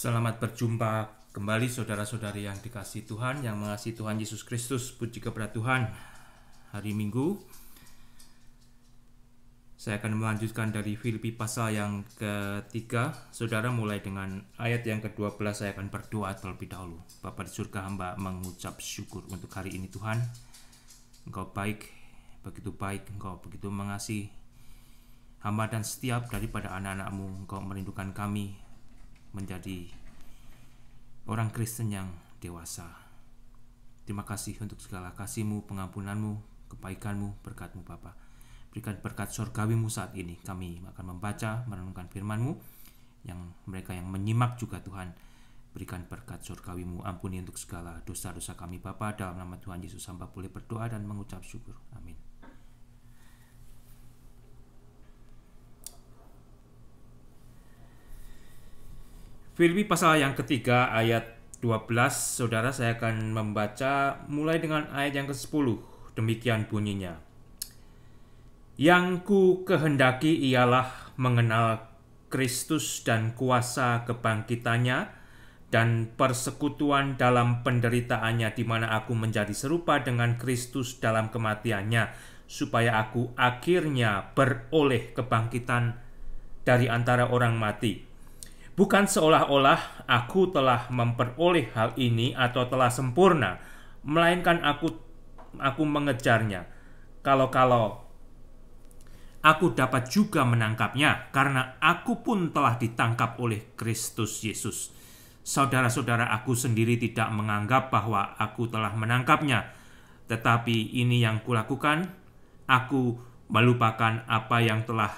Selamat berjumpa kembali saudara-saudari yang dikasih Tuhan, yang mengasihi Tuhan Yesus Kristus. Puji kepada Tuhan. Hari Minggu saya akan melanjutkan dari Filipi pasal yang ketiga. Saudara mulai dengan ayat yang ke-12 saya akan berdoa terlebih dahulu. Bapak di surga hamba mengucap syukur untuk hari ini Tuhan. Engkau baik, begitu baik, engkau begitu mengasihi hamba dan setiap daripada anak-anakmu. Engkau merindukan kami, menjadi orang Kristen yang dewasa. Terima kasih untuk segala kasihmu, pengampunanmu, kebaikanmu, berkatmu Bapa. Berikan berkat surgawimu saat ini. Kami akan membaca, merenungkan firmanmu. Yang mereka yang menyimak juga Tuhan, berikan berkat surgawimu. Ampuni untuk segala dosa-dosa kami Bapa. Dalam nama Tuhan Yesus hamba boleh berdoa dan mengucap syukur. Amin. Filipi pasal yang ketiga ayat 12, saudara saya akan membaca mulai dengan ayat yang ke-10. Demikian bunyinya. Yang ku kehendaki ialah mengenal Kristus dan kuasa kebangkitannya dan persekutuan dalam penderitaannya di mana aku menjadi serupa dengan Kristus dalam kematiannya supaya aku akhirnya beroleh kebangkitan dari antara orang mati Bukan seolah-olah aku telah memperoleh hal ini atau telah sempurna, melainkan aku aku mengejarnya. Kalau-kalau aku dapat juga menangkapnya karena aku pun telah ditangkap oleh Kristus Yesus. Saudara-saudara aku sendiri tidak menganggap bahwa aku telah menangkapnya, tetapi ini yang kulakukan, aku melupakan apa yang telah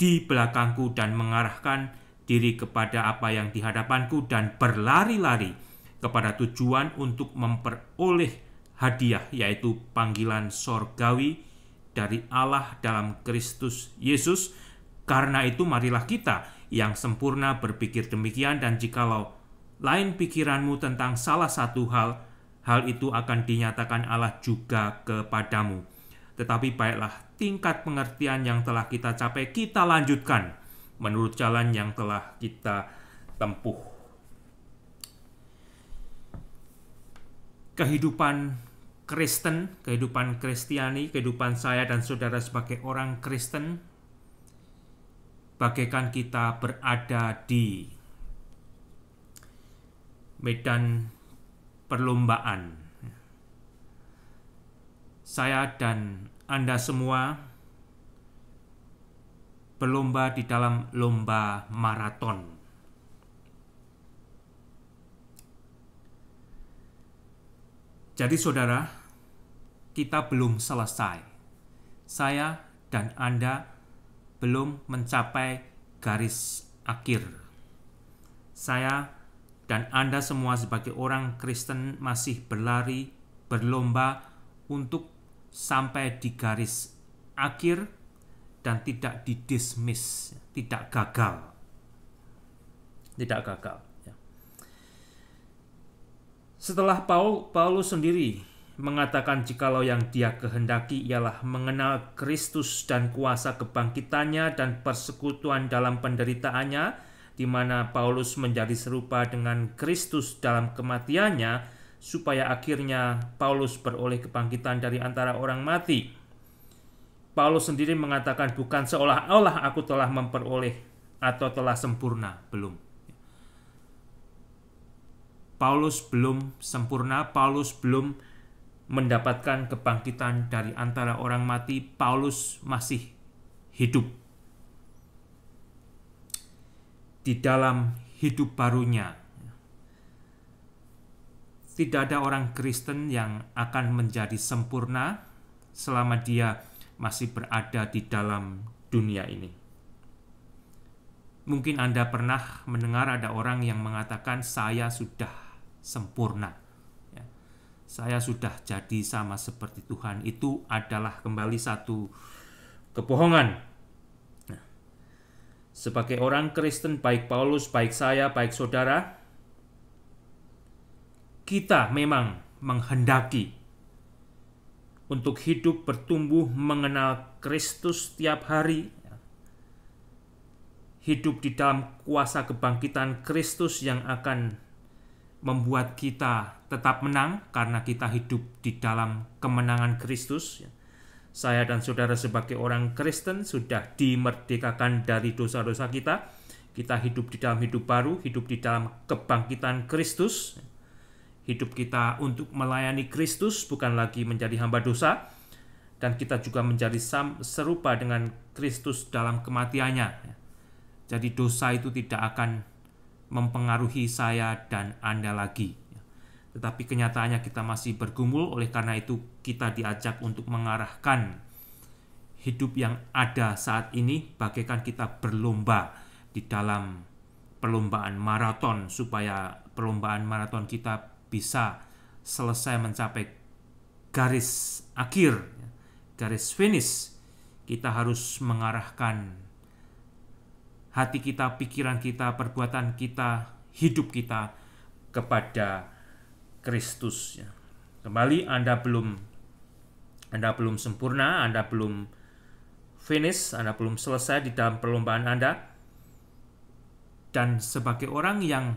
di belakangku dan mengarahkan diri kepada apa yang dihadapanku dan berlari-lari kepada tujuan untuk memperoleh hadiah yaitu panggilan sorgawi dari Allah dalam Kristus Yesus. Karena itu marilah kita yang sempurna berpikir demikian dan jikalau lain pikiranmu tentang salah satu hal, hal itu akan dinyatakan Allah juga kepadamu. Tetapi baiklah tingkat pengertian yang telah kita capai kita lanjutkan menurut jalan yang telah kita tempuh. Kehidupan Kristen, kehidupan Kristiani, kehidupan saya dan saudara sebagai orang Kristen, bagaikan kita berada di medan perlombaan. Saya dan Anda semua berlomba di dalam lomba maraton. Jadi, saudara, kita belum selesai. Saya dan Anda belum mencapai garis akhir. Saya dan Anda semua, sebagai orang Kristen, masih berlari, berlomba untuk sampai di garis akhir dan tidak didismiss, tidak gagal. Tidak gagal. Ya. Setelah Paulus sendiri mengatakan jikalau yang dia kehendaki ialah mengenal Kristus dan kuasa kebangkitannya dan persekutuan dalam penderitaannya, di mana Paulus menjadi serupa dengan Kristus dalam kematiannya, supaya akhirnya Paulus beroleh kebangkitan dari antara orang mati. Paulus sendiri mengatakan bukan seolah-olah aku telah memperoleh atau telah sempurna, belum. Paulus belum sempurna, Paulus belum mendapatkan kebangkitan dari antara orang mati, Paulus masih hidup. Di dalam hidup barunya, tidak ada orang Kristen yang akan menjadi sempurna selama dia masih berada di dalam dunia ini. Mungkin Anda pernah mendengar ada orang yang mengatakan, "Saya sudah sempurna, ya. saya sudah jadi sama seperti Tuhan." Itu adalah kembali satu kebohongan. Nah, sebagai orang Kristen, baik Paulus, baik saya, baik saudara, kita memang menghendaki untuk hidup bertumbuh mengenal Kristus setiap hari, hidup di dalam kuasa kebangkitan Kristus yang akan membuat kita tetap menang karena kita hidup di dalam kemenangan Kristus. Saya dan saudara sebagai orang Kristen sudah dimerdekakan dari dosa-dosa kita. Kita hidup di dalam hidup baru, hidup di dalam kebangkitan Kristus hidup kita untuk melayani Kristus, bukan lagi menjadi hamba dosa, dan kita juga menjadi serupa dengan Kristus dalam kematiannya. Jadi, dosa itu tidak akan mempengaruhi saya dan Anda lagi. Tetapi kenyataannya, kita masih bergumul. Oleh karena itu, kita diajak untuk mengarahkan hidup yang ada saat ini, bagaikan kita berlomba di dalam perlombaan maraton, supaya perlombaan maraton kita bisa selesai mencapai garis akhir, garis finish, kita harus mengarahkan hati kita, pikiran kita, perbuatan kita, hidup kita kepada Kristus. Ya. Kembali Anda belum Anda belum sempurna, Anda belum finish, Anda belum selesai di dalam perlombaan Anda. Dan sebagai orang yang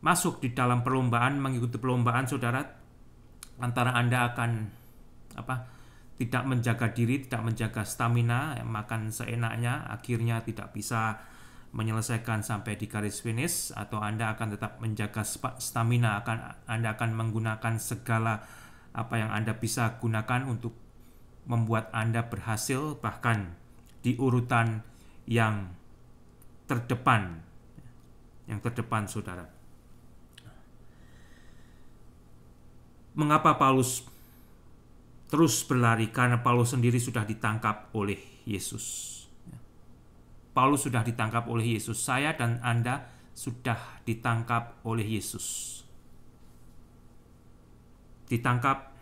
masuk di dalam perlombaan mengikuti perlombaan saudara antara anda akan apa tidak menjaga diri tidak menjaga stamina eh, makan seenaknya akhirnya tidak bisa menyelesaikan sampai di garis finish atau anda akan tetap menjaga stamina akan anda akan menggunakan segala apa yang anda bisa gunakan untuk membuat anda berhasil bahkan di urutan yang terdepan yang terdepan saudara Mengapa Paulus terus berlari? Karena Paulus sendiri sudah ditangkap oleh Yesus. Ya. Paulus sudah ditangkap oleh Yesus. Saya dan Anda sudah ditangkap oleh Yesus. Ditangkap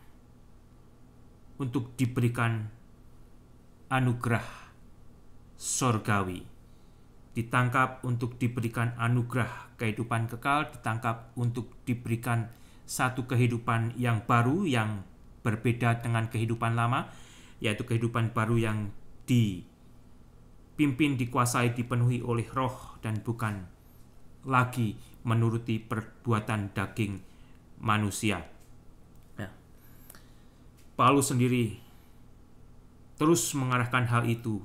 untuk diberikan anugerah sorgawi. Ditangkap untuk diberikan anugerah kehidupan kekal, ditangkap untuk diberikan satu kehidupan yang baru yang berbeda dengan kehidupan lama, yaitu kehidupan baru yang dipimpin, dikuasai, dipenuhi oleh roh dan bukan lagi menuruti perbuatan daging manusia. Nah, Paulus sendiri terus mengarahkan hal itu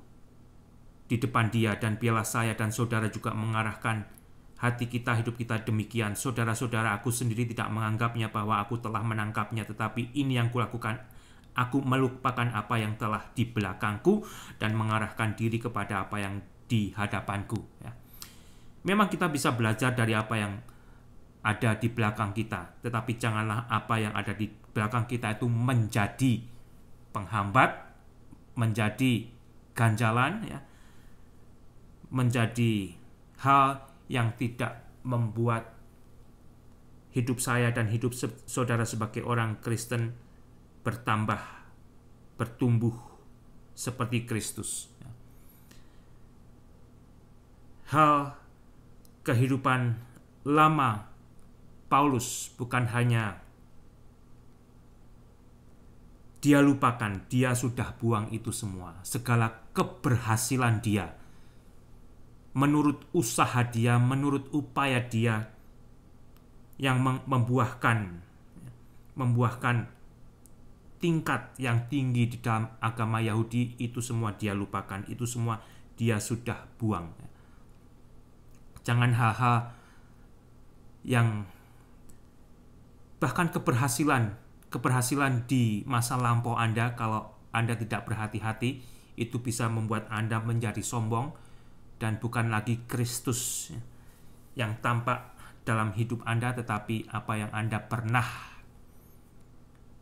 di depan dia dan biarlah saya dan saudara juga mengarahkan hati kita, hidup kita demikian. Saudara-saudara, aku sendiri tidak menganggapnya bahwa aku telah menangkapnya, tetapi ini yang kulakukan. Aku melupakan apa yang telah di belakangku dan mengarahkan diri kepada apa yang di hadapanku. Ya. Memang kita bisa belajar dari apa yang ada di belakang kita, tetapi janganlah apa yang ada di belakang kita itu menjadi penghambat, menjadi ganjalan, ya, menjadi hal yang tidak membuat hidup saya dan hidup saudara sebagai orang Kristen bertambah, bertumbuh seperti Kristus. Hal kehidupan lama Paulus bukan hanya dia lupakan, dia sudah buang itu semua, segala keberhasilan dia menurut usaha dia, menurut upaya dia yang membuahkan membuahkan tingkat yang tinggi di dalam agama Yahudi itu semua dia lupakan, itu semua dia sudah buang. Jangan haha yang bahkan keberhasilan keberhasilan di masa lampau Anda kalau Anda tidak berhati-hati itu bisa membuat Anda menjadi sombong dan bukan lagi Kristus yang tampak dalam hidup Anda, tetapi apa yang Anda pernah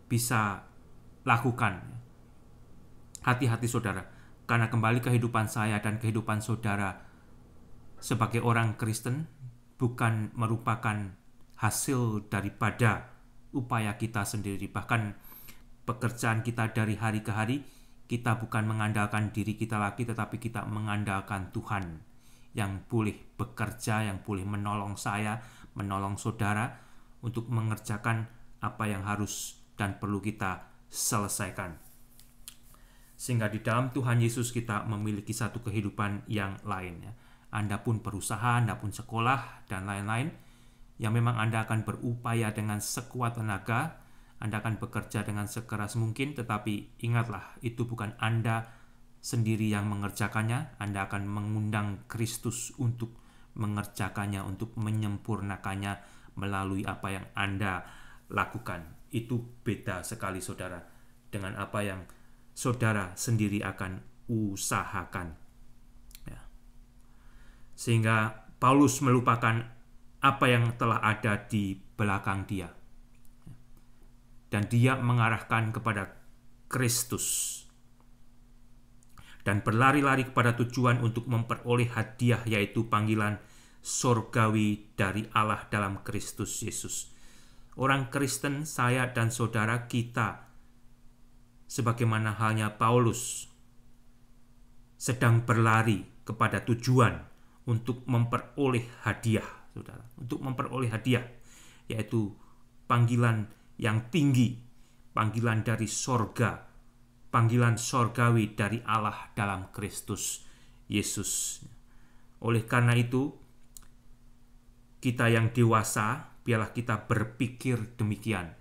bisa lakukan. Hati-hati, saudara, karena kembali kehidupan saya dan kehidupan saudara sebagai orang Kristen bukan merupakan hasil daripada upaya kita sendiri, bahkan pekerjaan kita dari hari ke hari kita bukan mengandalkan diri kita lagi, tetapi kita mengandalkan Tuhan yang boleh bekerja, yang boleh menolong saya, menolong saudara untuk mengerjakan apa yang harus dan perlu kita selesaikan. Sehingga di dalam Tuhan Yesus kita memiliki satu kehidupan yang lain. Ya. Anda pun berusaha, Anda pun sekolah, dan lain-lain yang memang Anda akan berupaya dengan sekuat tenaga anda akan bekerja dengan sekeras mungkin, tetapi ingatlah, itu bukan Anda sendiri yang mengerjakannya. Anda akan mengundang Kristus untuk mengerjakannya, untuk menyempurnakannya melalui apa yang Anda lakukan. Itu beda sekali, saudara, dengan apa yang saudara sendiri akan usahakan. Ya. Sehingga Paulus melupakan apa yang telah ada di belakang dia dan dia mengarahkan kepada Kristus dan berlari-lari kepada tujuan untuk memperoleh hadiah yaitu panggilan sorgawi dari Allah dalam Kristus Yesus. Orang Kristen, saya dan saudara kita, sebagaimana halnya Paulus, sedang berlari kepada tujuan untuk memperoleh hadiah, saudara, untuk memperoleh hadiah, yaitu panggilan yang tinggi, panggilan dari sorga, panggilan sorgawi dari Allah dalam Kristus Yesus. Oleh karena itu, kita yang dewasa, biarlah kita berpikir demikian.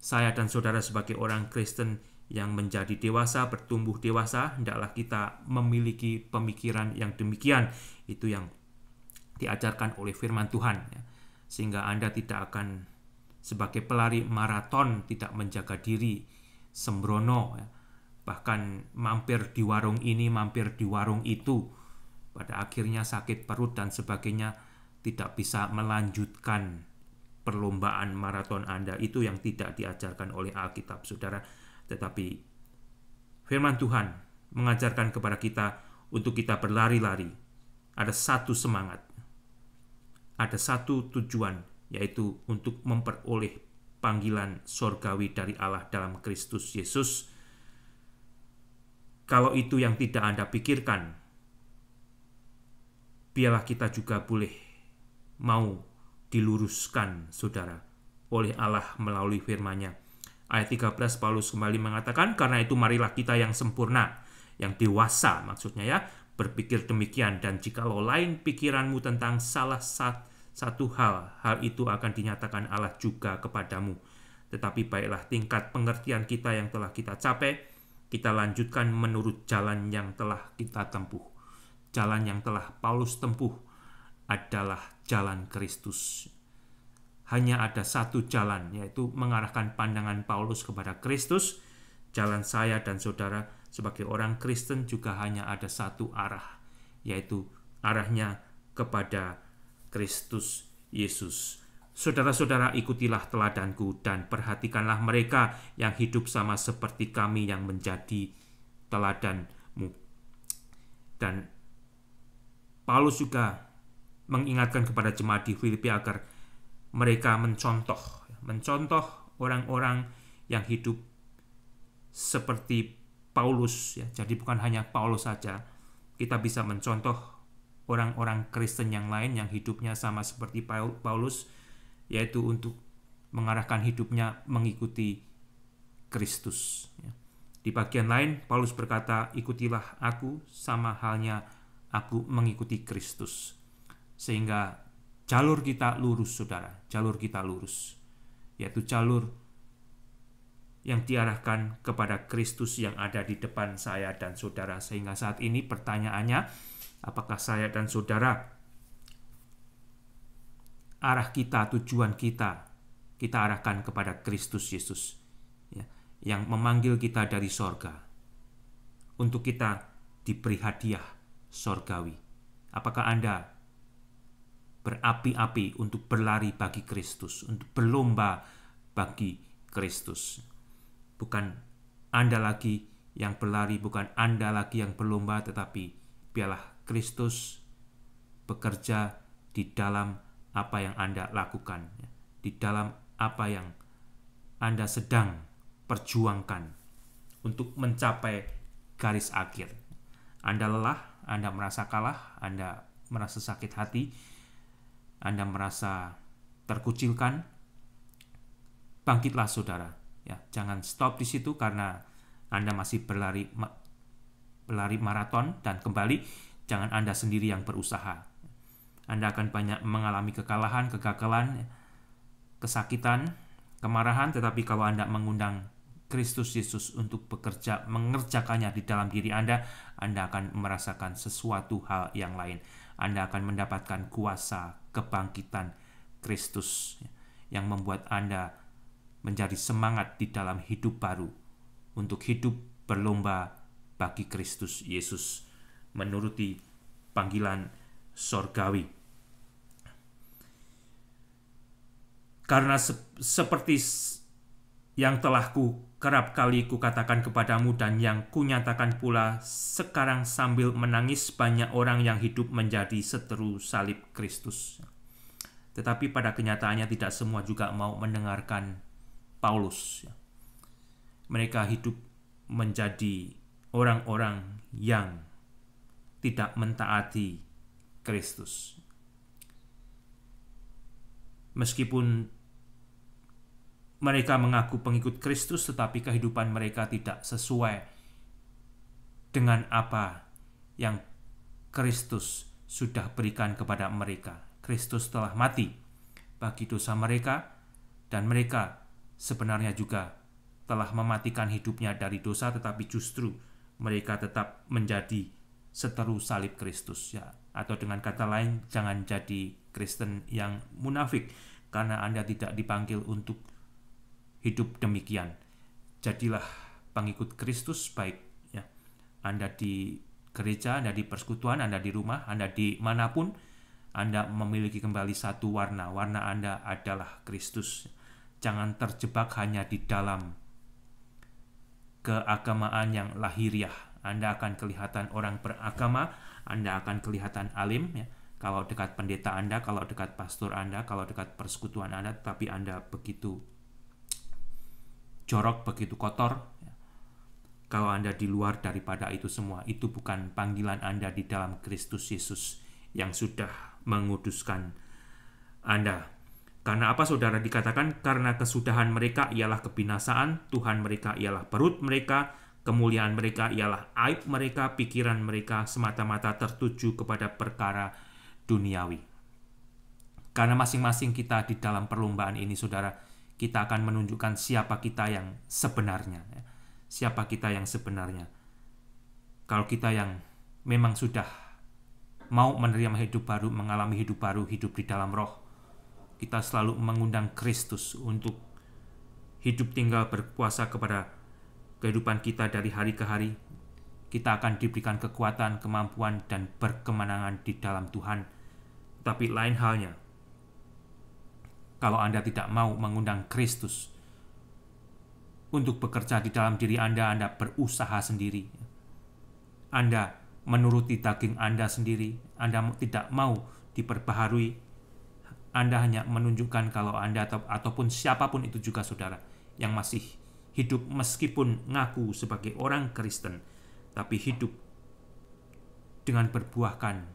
Saya dan saudara sebagai orang Kristen yang menjadi dewasa, bertumbuh dewasa, hendaklah kita memiliki pemikiran yang demikian. Itu yang diajarkan oleh firman Tuhan. Sehingga Anda tidak akan sebagai pelari maraton tidak menjaga diri sembrono ya. bahkan mampir di warung ini mampir di warung itu pada akhirnya sakit perut dan sebagainya tidak bisa melanjutkan perlombaan maraton Anda itu yang tidak diajarkan oleh Alkitab Saudara tetapi firman Tuhan mengajarkan kepada kita untuk kita berlari-lari ada satu semangat ada satu tujuan yaitu untuk memperoleh panggilan sorgawi dari Allah dalam Kristus Yesus. Kalau itu yang tidak Anda pikirkan, biarlah kita juga boleh mau diluruskan, saudara, oleh Allah melalui firman-Nya. Ayat 13 Paulus kembali mengatakan, karena itu marilah kita yang sempurna, yang dewasa maksudnya ya, berpikir demikian dan jikalau lain pikiranmu tentang salah satu satu hal, hal itu akan dinyatakan Allah juga kepadamu. Tetapi baiklah tingkat pengertian kita yang telah kita capai, kita lanjutkan menurut jalan yang telah kita tempuh. Jalan yang telah Paulus tempuh adalah jalan Kristus. Hanya ada satu jalan, yaitu mengarahkan pandangan Paulus kepada Kristus. Jalan saya dan saudara sebagai orang Kristen juga hanya ada satu arah, yaitu arahnya kepada Kristus Kristus Yesus. Saudara-saudara, ikutilah teladanku dan perhatikanlah mereka yang hidup sama seperti kami yang menjadi teladanmu. Dan Paulus juga mengingatkan kepada jemaat di Filipi agar mereka mencontoh, mencontoh orang-orang yang hidup seperti Paulus ya. Jadi bukan hanya Paulus saja, kita bisa mencontoh orang-orang Kristen yang lain yang hidupnya sama seperti Paulus yaitu untuk mengarahkan hidupnya mengikuti Kristus. Ya. Di bagian lain Paulus berkata, "Ikutilah aku sama halnya aku mengikuti Kristus." Sehingga jalur kita lurus, Saudara. Jalur kita lurus, yaitu jalur yang diarahkan kepada Kristus yang ada di depan saya dan saudara. Sehingga saat ini pertanyaannya, Apakah saya dan saudara arah kita, tujuan kita, kita arahkan kepada Kristus Yesus ya, yang memanggil kita dari sorga untuk kita diberi hadiah sorgawi. Apakah Anda berapi-api untuk berlari bagi Kristus, untuk berlomba bagi Kristus? Bukan Anda lagi yang berlari, bukan Anda lagi yang berlomba, tetapi biarlah Kristus bekerja di dalam apa yang Anda lakukan, ya. di dalam apa yang Anda sedang perjuangkan untuk mencapai garis akhir. Anda lelah, Anda merasa kalah, Anda merasa sakit hati, Anda merasa terkucilkan. Bangkitlah saudara, ya, jangan stop di situ karena Anda masih berlari berlari maraton dan kembali Jangan Anda sendiri yang berusaha. Anda akan banyak mengalami kekalahan, kegagalan, kesakitan, kemarahan, tetapi kalau Anda mengundang Kristus Yesus untuk bekerja, mengerjakannya di dalam diri Anda, Anda akan merasakan sesuatu hal yang lain. Anda akan mendapatkan kuasa kebangkitan Kristus yang membuat Anda menjadi semangat di dalam hidup baru untuk hidup berlomba bagi Kristus Yesus menuruti panggilan sorgawi. Karena se seperti yang telah ku kerap kali kukatakan kepadamu dan yang kunyatakan pula sekarang sambil menangis banyak orang yang hidup menjadi seteru salib Kristus. Tetapi pada kenyataannya tidak semua juga mau mendengarkan Paulus. Mereka hidup menjadi orang-orang yang tidak mentaati Kristus. Meskipun mereka mengaku pengikut Kristus, tetapi kehidupan mereka tidak sesuai dengan apa yang Kristus sudah berikan kepada mereka. Kristus telah mati bagi dosa mereka, dan mereka sebenarnya juga telah mematikan hidupnya dari dosa, tetapi justru mereka tetap menjadi seteru salib Kristus ya. Atau dengan kata lain jangan jadi Kristen yang munafik karena Anda tidak dipanggil untuk hidup demikian. Jadilah pengikut Kristus baik ya. Anda di gereja, Anda di persekutuan, Anda di rumah, Anda di manapun, Anda memiliki kembali satu warna. Warna Anda adalah Kristus. Jangan terjebak hanya di dalam keagamaan yang lahiriah anda akan kelihatan orang beragama, Anda akan kelihatan alim ya. Kalau dekat pendeta Anda, kalau dekat pastor Anda, kalau dekat persekutuan Anda, tapi Anda begitu jorok, begitu kotor. Ya. Kalau Anda di luar daripada itu semua, itu bukan panggilan Anda di dalam Kristus Yesus yang sudah menguduskan Anda. Karena apa saudara dikatakan? Karena kesudahan mereka ialah kebinasaan, Tuhan mereka ialah perut mereka, Kemuliaan mereka ialah aib mereka, pikiran mereka semata-mata tertuju kepada perkara duniawi. Karena masing-masing kita di dalam perlombaan ini, saudara, kita akan menunjukkan siapa kita yang sebenarnya. Ya. Siapa kita yang sebenarnya. Kalau kita yang memang sudah mau menerima hidup baru, mengalami hidup baru, hidup di dalam roh, kita selalu mengundang Kristus untuk hidup tinggal berkuasa kepada kehidupan kita dari hari ke hari, kita akan diberikan kekuatan, kemampuan, dan berkemenangan di dalam Tuhan. Tapi lain halnya, kalau Anda tidak mau mengundang Kristus untuk bekerja di dalam diri Anda, Anda berusaha sendiri. Anda menuruti daging Anda sendiri, Anda tidak mau diperbaharui, Anda hanya menunjukkan kalau Anda atau, ataupun siapapun itu juga saudara yang masih hidup meskipun ngaku sebagai orang Kristen, tapi hidup dengan berbuahkan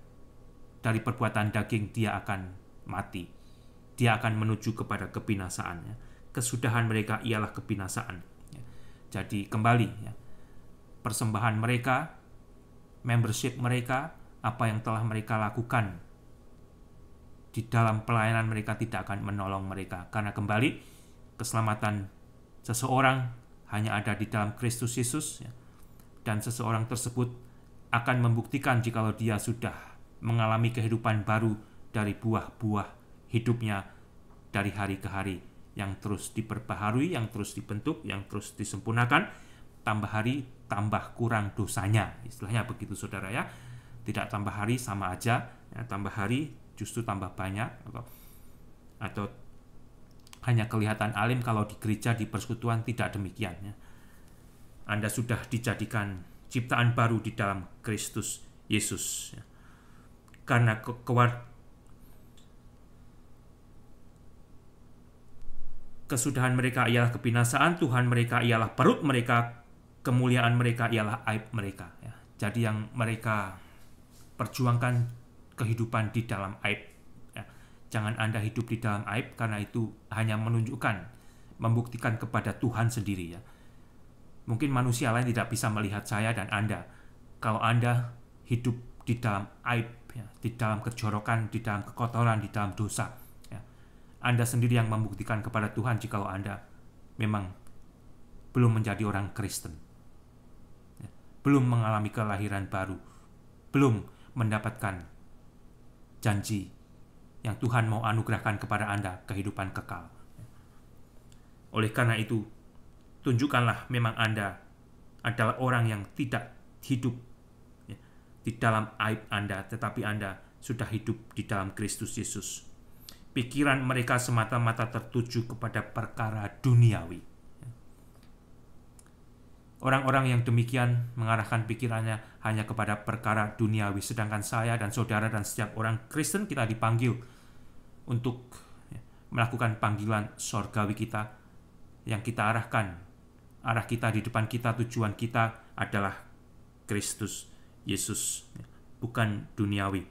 dari perbuatan daging dia akan mati. Dia akan menuju kepada kebinasaannya. Kesudahan mereka ialah kebinasaan. Ya. Jadi kembali ya. Persembahan mereka, membership mereka, apa yang telah mereka lakukan di dalam pelayanan mereka tidak akan menolong mereka karena kembali keselamatan seseorang hanya ada di dalam Kristus Yesus, ya, dan seseorang tersebut akan membuktikan jikalau dia sudah mengalami kehidupan baru dari buah-buah hidupnya dari hari ke hari yang terus diperbaharui, yang terus dibentuk, yang terus disempurnakan, tambah hari tambah kurang dosanya. Istilahnya begitu Saudara ya. Tidak tambah hari sama aja, ya, tambah hari justru tambah banyak atau atau hanya kelihatan alim kalau di gereja di persekutuan tidak ya. Anda sudah dijadikan ciptaan baru di dalam Kristus Yesus. Ya. Karena ke kesudahan mereka ialah kebinasaan, Tuhan mereka ialah perut mereka, kemuliaan mereka ialah aib mereka. Ya. Jadi yang mereka perjuangkan kehidupan di dalam aib Jangan Anda hidup di dalam aib karena itu hanya menunjukkan, membuktikan kepada Tuhan sendiri ya. Mungkin manusia lain tidak bisa melihat saya dan Anda. Kalau Anda hidup di dalam aib, ya, di dalam kejorokan, di dalam kekotoran, di dalam dosa. Ya. Anda sendiri yang membuktikan kepada Tuhan jika Anda memang belum menjadi orang Kristen. Ya. Belum mengalami kelahiran baru. Belum mendapatkan janji yang Tuhan mau anugerahkan kepada Anda kehidupan kekal. Oleh karena itu, tunjukkanlah memang Anda adalah orang yang tidak hidup ya, di dalam aib Anda, tetapi Anda sudah hidup di dalam Kristus Yesus. Pikiran mereka semata-mata tertuju kepada perkara duniawi. Orang-orang yang demikian mengarahkan pikirannya hanya kepada perkara duniawi, sedangkan saya dan saudara dan setiap orang Kristen kita dipanggil untuk ya, melakukan panggilan sorgawi kita yang kita arahkan. Arah kita di depan kita, tujuan kita adalah Kristus Yesus, ya, bukan duniawi.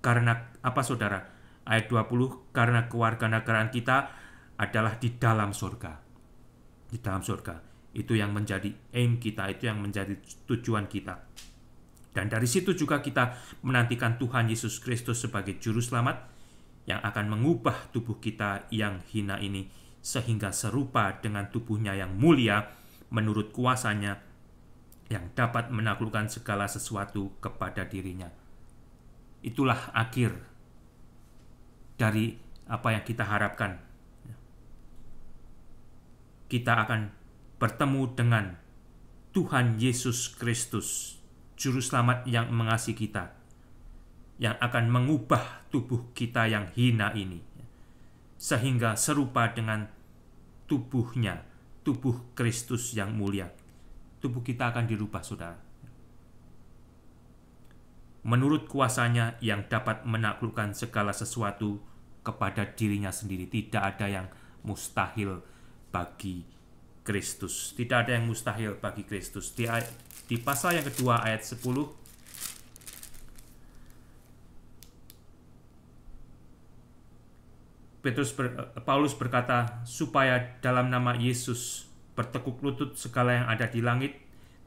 Karena apa saudara? Ayat 20, karena kewarganegaraan kita adalah di dalam surga. Di dalam surga. Itu yang menjadi aim kita, itu yang menjadi tujuan kita. Dan dari situ juga kita menantikan Tuhan Yesus Kristus sebagai juru selamat, yang akan mengubah tubuh kita yang hina ini sehingga serupa dengan tubuhnya yang mulia menurut kuasanya yang dapat menaklukkan segala sesuatu kepada dirinya. Itulah akhir dari apa yang kita harapkan. Kita akan bertemu dengan Tuhan Yesus Kristus, Juru Selamat yang mengasihi kita yang akan mengubah tubuh kita yang hina ini, sehingga serupa dengan tubuhnya, tubuh Kristus yang mulia. Tubuh kita akan dirubah, saudara. Menurut kuasanya yang dapat menaklukkan segala sesuatu kepada dirinya sendiri, tidak ada yang mustahil bagi Kristus. Tidak ada yang mustahil bagi Kristus. Di, di pasal yang kedua ayat 10 Petrus ber, eh, Paulus berkata supaya dalam nama Yesus bertekuk lutut segala yang ada di langit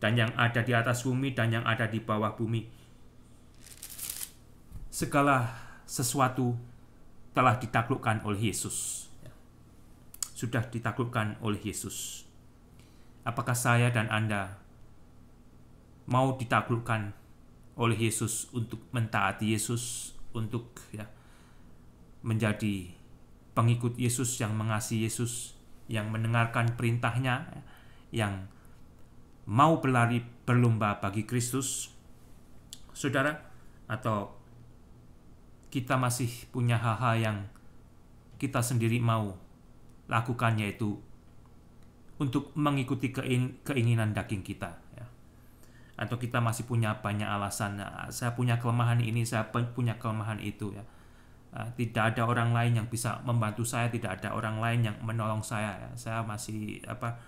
dan yang ada di atas bumi dan yang ada di bawah bumi. Segala sesuatu telah ditaklukkan oleh Yesus. Sudah ditaklukkan oleh Yesus. Apakah saya dan Anda mau ditaklukkan oleh Yesus untuk mentaati Yesus untuk ya menjadi pengikut Yesus yang mengasihi Yesus, yang mendengarkan perintahnya, yang mau berlari berlomba bagi Kristus, saudara, atau kita masih punya hal-hal yang kita sendiri mau lakukan yaitu untuk mengikuti keinginan daging kita ya. atau kita masih punya banyak alasan saya punya kelemahan ini saya punya kelemahan itu ya Eh, tidak ada orang lain yang bisa membantu saya, tidak ada orang lain yang menolong saya. Ya. Saya masih apa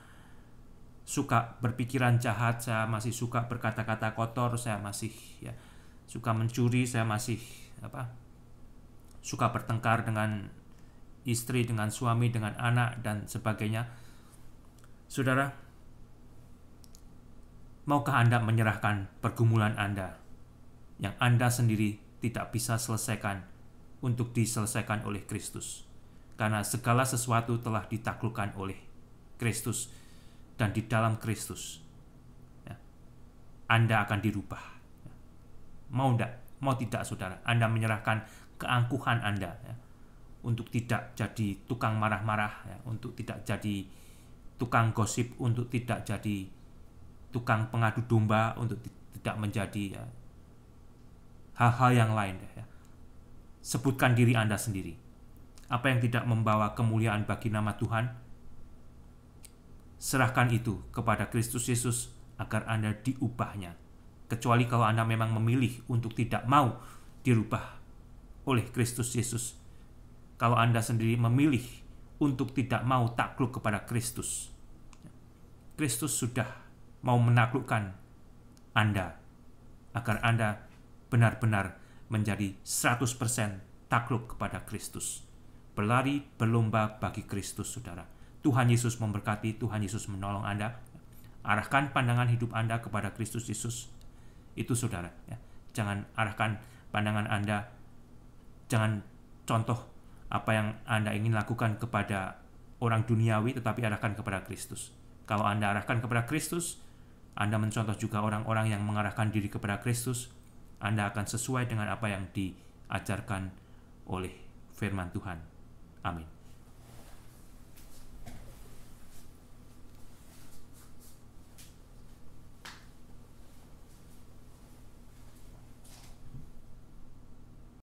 suka berpikiran jahat, saya masih suka berkata-kata kotor, saya masih ya suka mencuri, saya masih apa suka bertengkar dengan istri, dengan suami, dengan anak dan sebagainya. Saudara, maukah Anda menyerahkan pergumulan Anda yang Anda sendiri tidak bisa selesaikan? untuk diselesaikan oleh Kristus. Karena segala sesuatu telah ditaklukkan oleh Kristus dan di dalam Kristus. Ya. Anda akan dirubah. Mau tidak? Mau tidak, saudara? Anda menyerahkan keangkuhan Anda ya, untuk tidak jadi tukang marah-marah, ya, untuk tidak jadi tukang gosip, untuk tidak jadi tukang pengadu domba, untuk tidak menjadi ya, hal-hal yang lain. Ya sebutkan diri Anda sendiri. Apa yang tidak membawa kemuliaan bagi nama Tuhan? Serahkan itu kepada Kristus Yesus agar Anda diubahnya. Kecuali kalau Anda memang memilih untuk tidak mau dirubah oleh Kristus Yesus. Kalau Anda sendiri memilih untuk tidak mau takluk kepada Kristus. Kristus sudah mau menaklukkan Anda agar Anda benar-benar menjadi 100% takluk kepada Kristus. Berlari berlomba bagi Kristus, saudara. Tuhan Yesus memberkati, Tuhan Yesus menolong Anda. Arahkan pandangan hidup Anda kepada Kristus Yesus. Itu saudara. Ya. Jangan arahkan pandangan Anda, jangan contoh apa yang Anda ingin lakukan kepada orang duniawi, tetapi arahkan kepada Kristus. Kalau Anda arahkan kepada Kristus, Anda mencontoh juga orang-orang yang mengarahkan diri kepada Kristus, anda akan sesuai dengan apa yang diajarkan oleh firman Tuhan. Amin.